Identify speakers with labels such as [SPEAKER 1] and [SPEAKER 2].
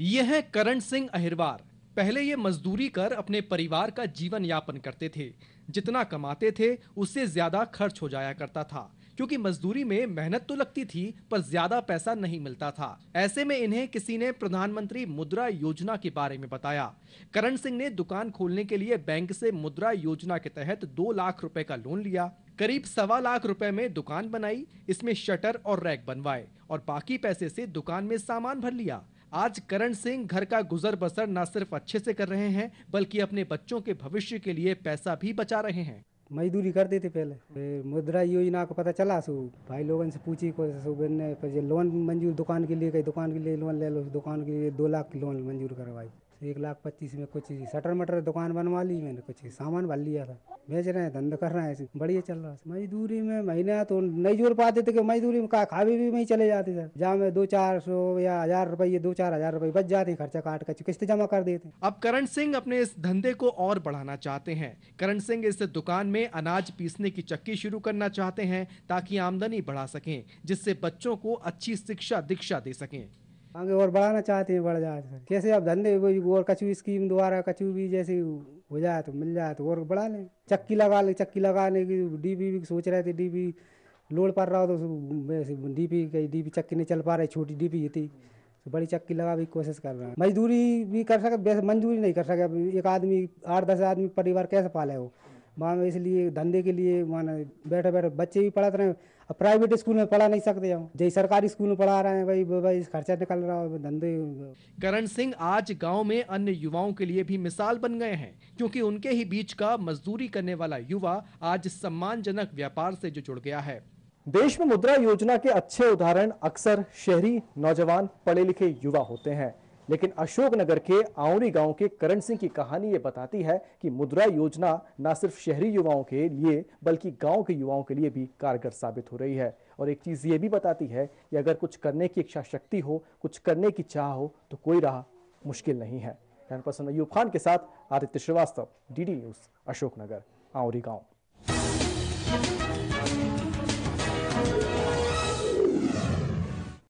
[SPEAKER 1] ये हैं करण सिंह अहिरवार पहले ये मजदूरी कर अपने परिवार का जीवन यापन करते थे जितना कमाते थे उससे ज्यादा खर्च हो जाया करता था क्योंकि मजदूरी में मेहनत तो लगती थी पर ज्यादा पैसा नहीं मिलता था ऐसे में इन्हें किसी ने प्रधानमंत्री मुद्रा योजना के बारे में बताया करण सिंह ने दुकान खोलने के लिए बैंक से मुद्रा योजना के तहत दो लाख रुपए का लोन लिया करीब सवा लाख रुपए में दुकान बनाई इसमें शटर और रैक बनवाए और बाकी पैसे से दुकान में सामान भर लिया आज करण सिंह घर का गुजर बसर न सिर्फ अच्छे से कर रहे हैं बल्कि अपने बच्चों के भविष्य के लिए पैसा भी बचा रहे हैं
[SPEAKER 2] मजदूरी करते थे पहले मुद्रा योजना को पता चला सो भाई लोगों से पूछी को लोन मंजूर दुकान के लिए कई दुकान के लिए लोन ले लो दुकान के लिए दो लाख लोन मंजूर करवाई एक लाख पच्चीस में कुछ शटर मटर दुकान बनवा ली मैंने कुछ सामान भर लिया था बेच रहे हैं धंधा कर रहे हैं बढ़िया चल रहा है मजदूरी में महीना तो नहीं जोड़ पाते थे कि मजदूरी में खा भी, भी वहीं चले जाते थे जहाँ में दो चार सौ या हजार रुपये दो चार हजार रुपये बच जाते हैं खर्चा काट कर किस्त जमा कर देते
[SPEAKER 1] अब करण सिंह अपने इस धंधे को और बढ़ाना चाहते हैं करण सिंह इस दुकान में अनाज पीसने की चक्की शुरू करना चाहते हैं ताकि आमदनी बढ़ा सकें जिससे बच्चों को अच्छी शिक्षा दीक्षा दे सकें
[SPEAKER 2] आगे और बढ़ाना चाहते हैं बढ़ जाए कैसे आप धंधे और कछु स्कीम द्वारा कछु भी जैसे हो जाए तो मिल जाए तो और बढ़ा लें चक्की लगा लें चक्की लगाने की पी भी सोच रहे थे पी लोड पड़ रहा हो तो डीपी कहीं डीपी चक्की नहीं चल पा रही छोटी डीपी थी तो बड़ी चक्की लगा भी कोशिश कर रहा है मजदूरी भी कर सके वैसे मंजूरी नहीं कर सके एक आदमी आठ दस आदमी परिवार कैसे पाले हो मानो इसलिए धंधे के लिए माना बैठे बैठे बच्चे भी पढ़ते रहे प्राइवेट स्कूल में पढ़ा नहीं सकते हम जैसे सरकारी स्कूल में पढ़ा रहे हैं भाई भाई खर्चा निकल रहा है धंधे
[SPEAKER 1] करण सिंह आज गाँव में अन्य युवाओं के लिए भी मिसाल बन गए हैं क्योंकि उनके ही बीच का मजदूरी करने वाला युवा आज सम्मानजनक व्यापार से जो जुड़ गया है देश में मुद्रा योजना के अच्छे उदाहरण अक्सर शहरी नौजवान पढ़े लिखे युवा होते हैं लेकिन अशोकनगर के आउरी गांव के करण सिंह की कहानी ये बताती है कि मुद्रा योजना न सिर्फ शहरी युवाओं के लिए बल्कि गांव के युवाओं के लिए भी कारगर साबित हो रही है और एक चीज़ ये भी बताती है कि अगर कुछ करने की इच्छा शक्ति हो कुछ करने की चाह हो तो कोई राह मुश्किल नहीं है अयूब खान के साथ आदित्य श्रीवास्तव डी न्यूज़ अशोकनगर आउरी गाँव